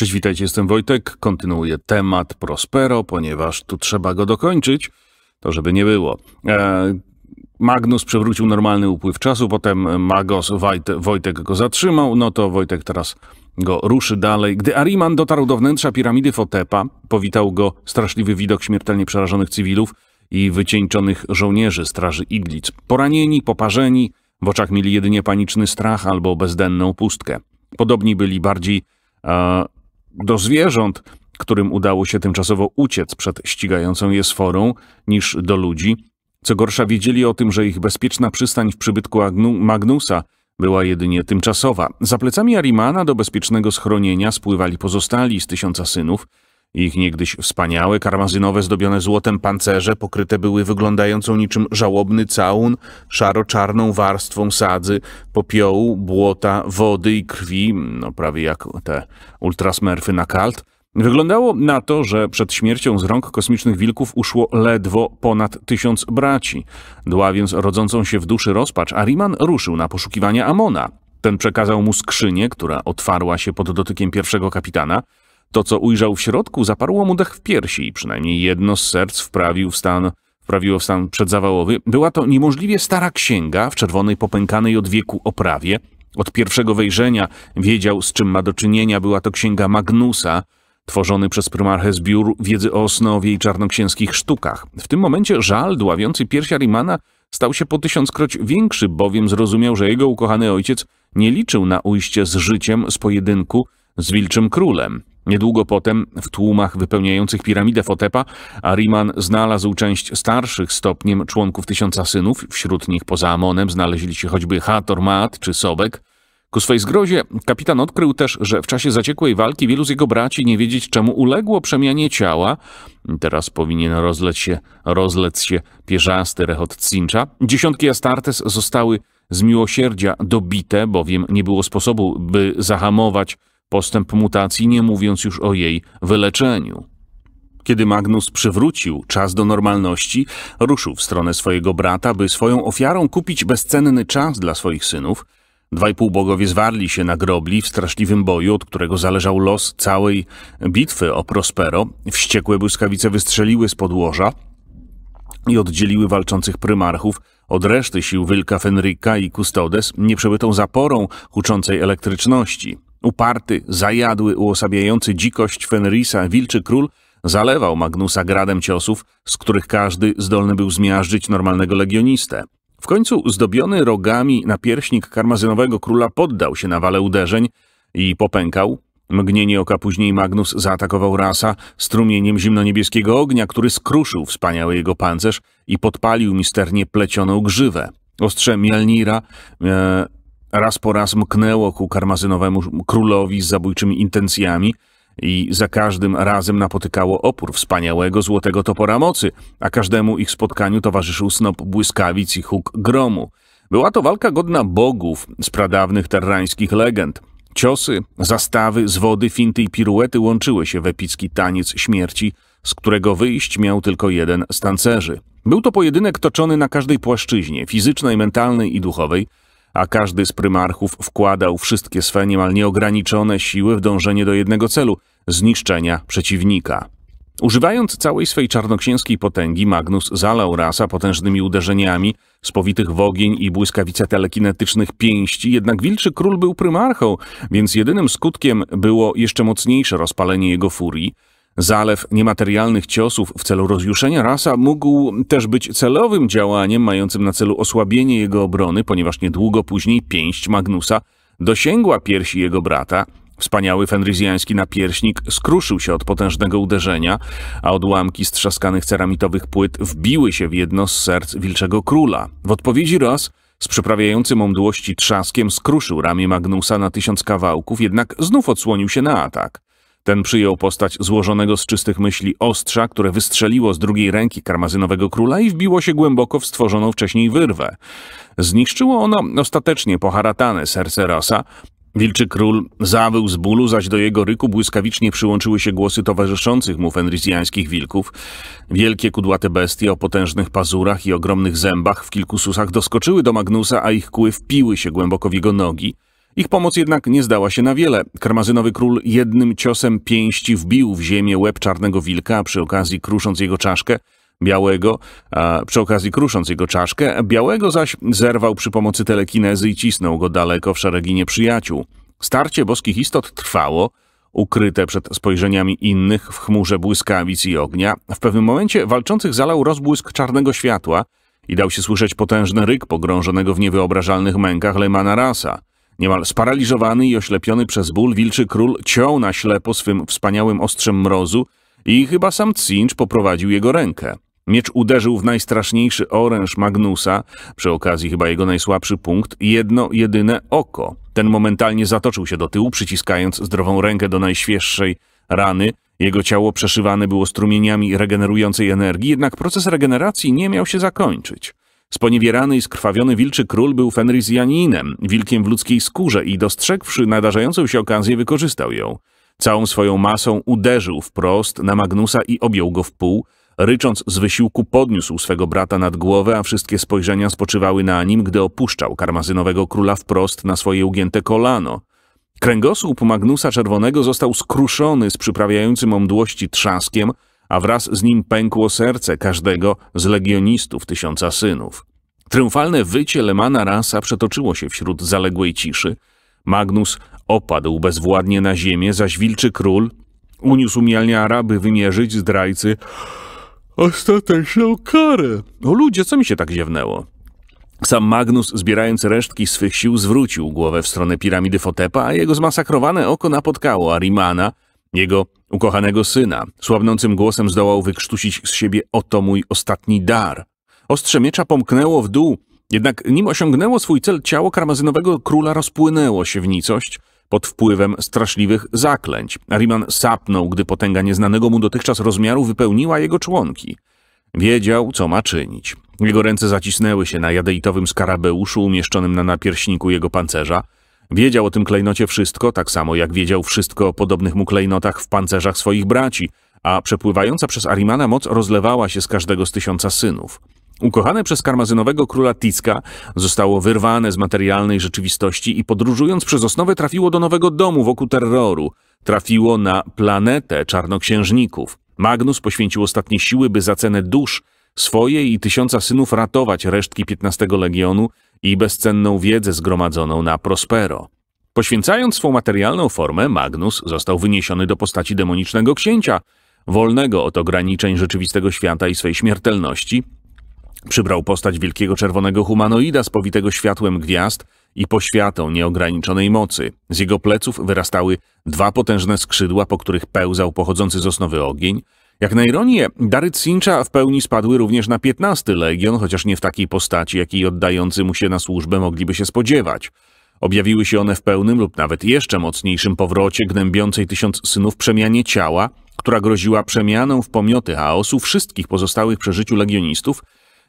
Cześć, witajcie, jestem Wojtek. Kontynuuję temat Prospero, ponieważ tu trzeba go dokończyć. To żeby nie było. E, Magnus przewrócił normalny upływ czasu, potem Magos Wojtek go zatrzymał, no to Wojtek teraz go ruszy dalej. Gdy Ariman dotarł do wnętrza piramidy Fotepa, powitał go straszliwy widok śmiertelnie przerażonych cywilów i wycieńczonych żołnierzy straży Iglic. Poranieni, poparzeni, w oczach mieli jedynie paniczny strach albo bezdenną pustkę. Podobni byli bardziej e, do zwierząt, którym udało się tymczasowo uciec przed ścigającą je sforą, niż do ludzi. Co gorsza, wiedzieli o tym, że ich bezpieczna przystań w przybytku Agnu Magnusa była jedynie tymczasowa. Za plecami Arimana do bezpiecznego schronienia spływali pozostali z tysiąca synów, ich niegdyś wspaniałe, karmazynowe, zdobione złotem pancerze pokryte były wyglądającą niczym żałobny całun, szaro-czarną warstwą sadzy, popiołu, błota, wody i krwi, no prawie jak te ultrasmerfy na kalt. Wyglądało na to, że przed śmiercią z rąk kosmicznych wilków uszło ledwo ponad tysiąc braci. Dławiąc rodzącą się w duszy rozpacz, Ariman ruszył na poszukiwania Amona. Ten przekazał mu skrzynię, która otwarła się pod dotykiem pierwszego kapitana, to, co ujrzał w środku, zaparło mu dech w piersi i przynajmniej jedno z serc wprawił w stan, wprawiło w stan przedzawałowy. Była to niemożliwie stara księga w czerwonej, popękanej od wieku oprawie. Od pierwszego wejrzenia wiedział, z czym ma do czynienia. Była to księga Magnusa, tworzony przez prymarchę zbiór wiedzy o osnowie i czarnoksięskich sztukach. W tym momencie żal dławiący piersia Rimana stał się po tysiąckroć większy, bowiem zrozumiał, że jego ukochany ojciec nie liczył na ujście z życiem z pojedynku z Wilczym Królem. Niedługo potem, w tłumach wypełniających piramidę Fotepa, Ariman znalazł część starszych stopniem członków Tysiąca Synów. Wśród nich poza Amonem znaleźli się choćby Hator Maat czy Sobek. Ku swej zgrozie kapitan odkrył też, że w czasie zaciekłej walki wielu z jego braci nie wiedzieć czemu uległo przemianie ciała. Teraz powinien rozleć się, rozlec się pierzasty rechot cincza. Dziesiątki Astartes zostały z miłosierdzia dobite, bowiem nie było sposobu, by zahamować Postęp mutacji, nie mówiąc już o jej wyleczeniu. Kiedy Magnus przywrócił czas do normalności, ruszył w stronę swojego brata, by swoją ofiarą kupić bezcenny czas dla swoich synów. Dwaj półbogowie zwarli się na grobli w straszliwym boju, od którego zależał los całej bitwy o Prospero. Wściekłe błyskawice wystrzeliły z podłoża i oddzieliły walczących prymarchów od reszty sił Wilka Fenrika i Custodes nieprzebytą zaporą huczącej elektryczności. Uparty, zajadły, uosabiający dzikość Fenrisa wilczy król zalewał Magnusa gradem ciosów, z których każdy zdolny był zmiażdżyć normalnego legionistę. W końcu zdobiony rogami napierśnik karmazynowego króla poddał się na wale uderzeń i popękał. Mgnienie oka później Magnus zaatakował rasa strumieniem zimnoniebieskiego ognia, który skruszył wspaniały jego pancerz i podpalił misternie plecioną grzywę. Ostrze Mjalnira e, raz po raz mknęło ku karmazynowemu królowi z zabójczymi intencjami i za każdym razem napotykało opór wspaniałego złotego topora mocy, a każdemu ich spotkaniu towarzyszył snop błyskawic i huk gromu. Była to walka godna bogów z pradawnych terrańskich legend. Ciosy, zastawy, zwody, finty i piruety łączyły się w epicki taniec śmierci, z którego wyjść miał tylko jeden z tancerzy. Był to pojedynek toczony na każdej płaszczyźnie, fizycznej, mentalnej i duchowej, a każdy z prymarchów wkładał wszystkie swe niemal nieograniczone siły w dążenie do jednego celu zniszczenia przeciwnika. Używając całej swej czarnoksięskiej potęgi, Magnus zalał rasa potężnymi uderzeniami spowitych w ogień i błyskawice telekinetycznych pięści, jednak Wilczy Król był prymarchą, więc jedynym skutkiem było jeszcze mocniejsze rozpalenie jego furii, Zalew niematerialnych ciosów w celu rozjuszenia rasa mógł też być celowym działaniem mającym na celu osłabienie jego obrony, ponieważ niedługo później pięść Magnusa dosięgła piersi jego brata. Wspaniały fenryzjański napierśnik skruszył się od potężnego uderzenia, a odłamki strzaskanych ceramitowych płyt wbiły się w jedno z serc Wilczego Króla. W odpowiedzi raz z przyprawiającym omdłości trzaskiem skruszył ramię Magnusa na tysiąc kawałków, jednak znów odsłonił się na atak. Ten przyjął postać złożonego z czystych myśli ostrza, które wystrzeliło z drugiej ręki karmazynowego króla i wbiło się głęboko w stworzoną wcześniej wyrwę. Zniszczyło ono ostatecznie poharatane serce Rosa. Wilczy król zawył z bólu, zaś do jego ryku błyskawicznie przyłączyły się głosy towarzyszących mu fenrisjańskich wilków. Wielkie kudłate bestie o potężnych pazurach i ogromnych zębach w kilku susach doskoczyły do Magnusa, a ich kły wpiły się głęboko w jego nogi. Ich pomoc jednak nie zdała się na wiele. Karmazynowy król jednym ciosem pięści wbił w ziemię łeb czarnego wilka, przy okazji krusząc jego czaszkę, białego, a przy okazji krusząc jego czaszkę, białego zaś zerwał przy pomocy telekinezy i cisnął go daleko w szeregi nieprzyjaciół. Starcie boskich istot trwało, ukryte przed spojrzeniami innych w chmurze błyskawic i ognia. W pewnym momencie walczących zalał rozbłysk czarnego światła i dał się słyszeć potężny ryk pogrążonego w niewyobrażalnych mękach Lemana Rasa. Niemal sparaliżowany i oślepiony przez ból, wilczy król ciął na ślepo swym wspaniałym ostrzem mrozu i chyba sam Cinch poprowadził jego rękę. Miecz uderzył w najstraszniejszy oręż Magnusa, przy okazji chyba jego najsłabszy punkt, jedno jedyne oko. Ten momentalnie zatoczył się do tyłu, przyciskając zdrową rękę do najświeższej rany. Jego ciało przeszywane było strumieniami regenerującej energii, jednak proces regeneracji nie miał się zakończyć. Sponiewierany i skrwawiony wilczy król był Janinem, wilkiem w ludzkiej skórze i dostrzegłszy nadarzającą się okazję wykorzystał ją. Całą swoją masą uderzył wprost na Magnusa i objął go w pół, rycząc z wysiłku podniósł swego brata nad głowę, a wszystkie spojrzenia spoczywały na nim, gdy opuszczał karmazynowego króla wprost na swoje ugięte kolano. Kręgosłup Magnusa Czerwonego został skruszony z przyprawiającym omdłości trzaskiem, a wraz z nim pękło serce każdego z legionistów tysiąca synów. Triumfalne wycie Lemana Rasa przetoczyło się wśród zaległej ciszy. Magnus opadł bezwładnie na ziemię, zaś wilczy król uniósł mialniara, by wymierzyć zdrajcy ostateczną karę. O ludzie, co mi się tak ziewnęło? Sam Magnus, zbierając resztki swych sił, zwrócił głowę w stronę piramidy Fotepa, a jego zmasakrowane oko napotkało Arimana, jego ukochanego syna. Słabnącym głosem zdołał wykrztusić z siebie oto mój ostatni dar. Ostrze miecza pomknęło w dół, jednak nim osiągnęło swój cel, ciało karmazynowego króla rozpłynęło się w nicość pod wpływem straszliwych zaklęć. Ariman sapnął, gdy potęga nieznanego mu dotychczas rozmiaru wypełniła jego członki. Wiedział, co ma czynić. Jego ręce zacisnęły się na jadeitowym skarabeuszu umieszczonym na napierśniku jego pancerza, Wiedział o tym klejnocie wszystko, tak samo jak wiedział wszystko o podobnych mu klejnotach w pancerzach swoich braci, a przepływająca przez Arimana moc rozlewała się z każdego z tysiąca synów. Ukochane przez karmazynowego króla Ticka zostało wyrwane z materialnej rzeczywistości i podróżując przez osnowę trafiło do nowego domu wokół terroru. Trafiło na planetę czarnoksiężników. Magnus poświęcił ostatnie siły, by za cenę dusz swoje i tysiąca synów ratować resztki XV Legionu, i bezcenną wiedzę zgromadzoną na Prospero. Poświęcając swą materialną formę, Magnus został wyniesiony do postaci demonicznego księcia, wolnego od ograniczeń rzeczywistego świata i swej śmiertelności. Przybrał postać wielkiego czerwonego humanoida spowitego światłem gwiazd i poświatą nieograniczonej mocy. Z jego pleców wyrastały dwa potężne skrzydła, po których pełzał pochodzący z osnowy ogień, jak na ironię, dary Cincha w pełni spadły również na 15 Legion, chociaż nie w takiej postaci, jakiej oddający mu się na służbę mogliby się spodziewać. Objawiły się one w pełnym lub nawet jeszcze mocniejszym powrocie gnębiącej tysiąc synów przemianie ciała, która groziła przemianą w pomioty chaosu wszystkich pozostałych przeżyciu legionistów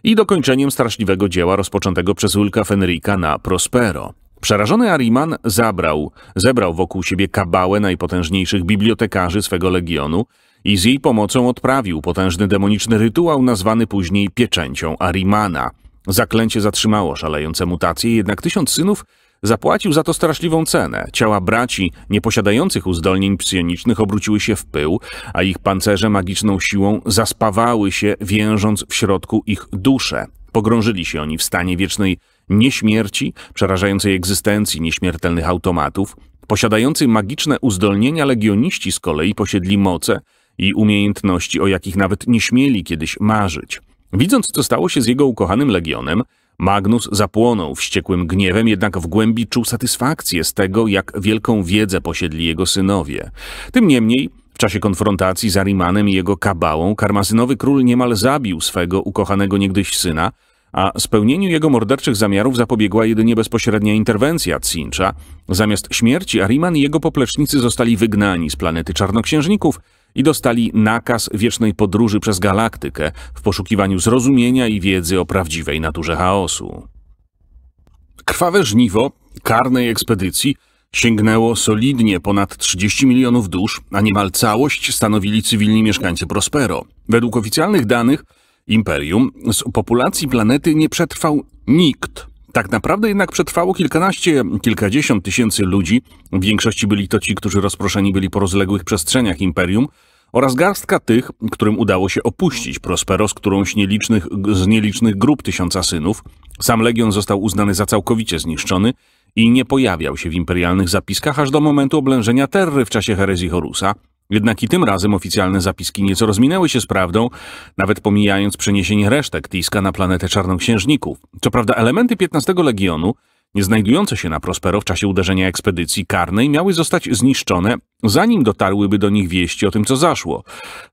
i dokończeniem straszliwego dzieła rozpoczętego przez Ulka Fenrika na Prospero. Przerażony Ariman zabrał, zebrał wokół siebie kabałę najpotężniejszych bibliotekarzy swego legionu, i z jej pomocą odprawił potężny demoniczny rytuał nazwany później pieczęcią Arimana. Zaklęcie zatrzymało szalejące mutacje, jednak tysiąc synów zapłacił za to straszliwą cenę. Ciała braci, nieposiadających uzdolnień psionicznych, obróciły się w pył, a ich pancerze magiczną siłą zaspawały się, więżąc w środku ich dusze. Pogrążyli się oni w stanie wiecznej nieśmierci, przerażającej egzystencji nieśmiertelnych automatów. Posiadający magiczne uzdolnienia legioniści z kolei posiedli moce, i umiejętności, o jakich nawet nie śmieli kiedyś marzyć. Widząc, co stało się z jego ukochanym legionem, Magnus zapłonął wściekłym gniewem, jednak w głębi czuł satysfakcję z tego, jak wielką wiedzę posiedli jego synowie. Tym niemniej, w czasie konfrontacji z Arimanem i jego kabałą, karmazynowy król niemal zabił swego ukochanego niegdyś syna, a spełnieniu jego morderczych zamiarów zapobiegła jedynie bezpośrednia interwencja Cincha. Zamiast śmierci Ariman i jego poplecznicy zostali wygnani z planety czarnoksiężników, i dostali nakaz wiecznej podróży przez galaktykę w poszukiwaniu zrozumienia i wiedzy o prawdziwej naturze chaosu. Krwawe żniwo karnej ekspedycji sięgnęło solidnie ponad 30 milionów dusz, a niemal całość stanowili cywilni mieszkańcy Prospero. Według oficjalnych danych Imperium z populacji planety nie przetrwał nikt. Tak naprawdę jednak przetrwało kilkanaście, kilkadziesiąt tysięcy ludzi, w większości byli to ci, którzy rozproszeni byli po rozległych przestrzeniach imperium, oraz garstka tych, którym udało się opuścić Prospero z którąś nielicznych, z nielicznych grup tysiąca synów. Sam legion został uznany za całkowicie zniszczony i nie pojawiał się w imperialnych zapiskach aż do momentu oblężenia Terry w czasie herezji Horusa, jednak i tym razem oficjalne zapiski nieco rozminęły się z prawdą, nawet pomijając przeniesienie resztek Tiska na planetę Czarnoksiężników. Co prawda elementy 15 Legionu, nie znajdujące się na Prospero w czasie uderzenia ekspedycji karnej, miały zostać zniszczone, zanim dotarłyby do nich wieści o tym, co zaszło.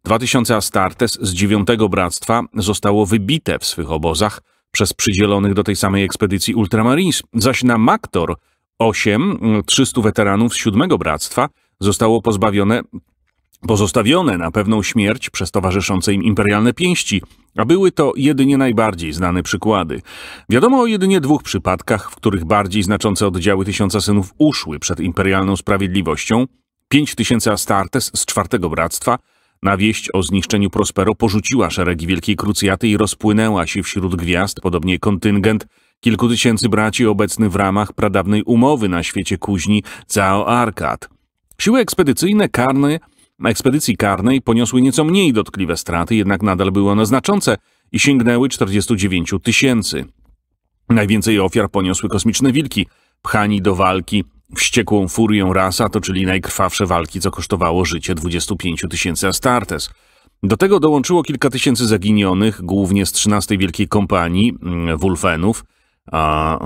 2000 Astartes z dziewiątego Bractwa zostało wybite w swych obozach przez przydzielonych do tej samej ekspedycji Ultramarines, zaś na Maktor 8, 300 weteranów z siódmego Bractwa zostało pozbawione pozostawione na pewną śmierć przez towarzyszące im imperialne pięści, a były to jedynie najbardziej znane przykłady. Wiadomo o jedynie dwóch przypadkach, w których bardziej znaczące oddziały Tysiąca Synów uszły przed imperialną sprawiedliwością. Pięć tysięcy Astartes z czwartego bractwa na wieść o zniszczeniu Prospero porzuciła szeregi Wielkiej Krucjaty i rozpłynęła się wśród gwiazd, podobnie kontyngent kilku tysięcy braci obecny w ramach pradawnej umowy na świecie kuźni Cao Arkad. Siły ekspedycyjne Karny ekspedycji karnej poniosły nieco mniej dotkliwe straty, jednak nadal były one znaczące i sięgnęły 49 tysięcy. Najwięcej ofiar poniosły kosmiczne wilki, pchani do walki wściekłą furią rasa, to czyli najkrwawsze walki, co kosztowało życie 25 tysięcy Astartes. Do tego dołączyło kilka tysięcy zaginionych, głównie z 13 Wielkiej Kompanii mm, Wulfenów, a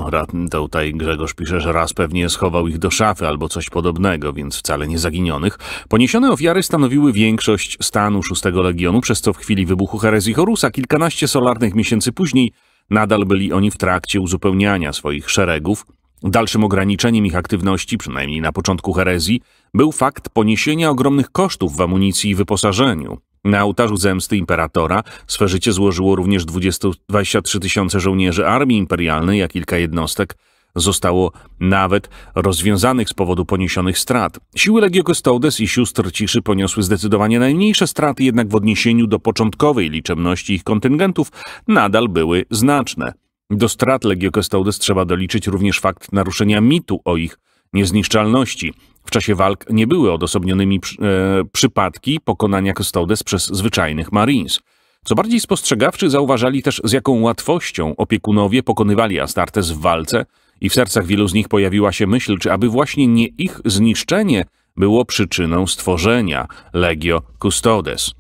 tutaj Grzegorz pisze, że raz pewnie schował ich do szafy albo coś podobnego, więc wcale nie zaginionych. Poniesione ofiary stanowiły większość stanu szóstego Legionu, przez co w chwili wybuchu herezji Horusa kilkanaście solarnych miesięcy później nadal byli oni w trakcie uzupełniania swoich szeregów. Dalszym ograniczeniem ich aktywności, przynajmniej na początku herezji, był fakt poniesienia ogromnych kosztów w amunicji i wyposażeniu. Na ołtarzu zemsty imperatora życie złożyło również 20, 23 tysiące żołnierzy armii imperialnej, a kilka jednostek zostało nawet rozwiązanych z powodu poniesionych strat. Siły Legio Custodes i sióstr ciszy poniosły zdecydowanie najmniejsze straty, jednak w odniesieniu do początkowej liczebności ich kontyngentów nadal były znaczne. Do strat Legio Custodes trzeba doliczyć również fakt naruszenia mitu o ich niezniszczalności. W czasie walk nie były odosobnionymi przy, e, przypadki pokonania Custodes przez zwyczajnych Marines. Co bardziej spostrzegawczy zauważali też z jaką łatwością opiekunowie pokonywali Astartes w walce i w sercach wielu z nich pojawiła się myśl, czy aby właśnie nie ich zniszczenie było przyczyną stworzenia Legio Custodes.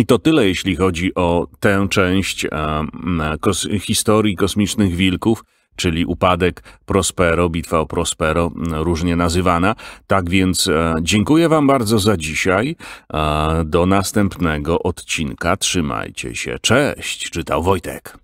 I to tyle, jeśli chodzi o tę część kos historii kosmicznych wilków czyli upadek Prospero, bitwa o Prospero, różnie nazywana. Tak więc e, dziękuję Wam bardzo za dzisiaj. E, do następnego odcinka. Trzymajcie się. Cześć, czytał Wojtek.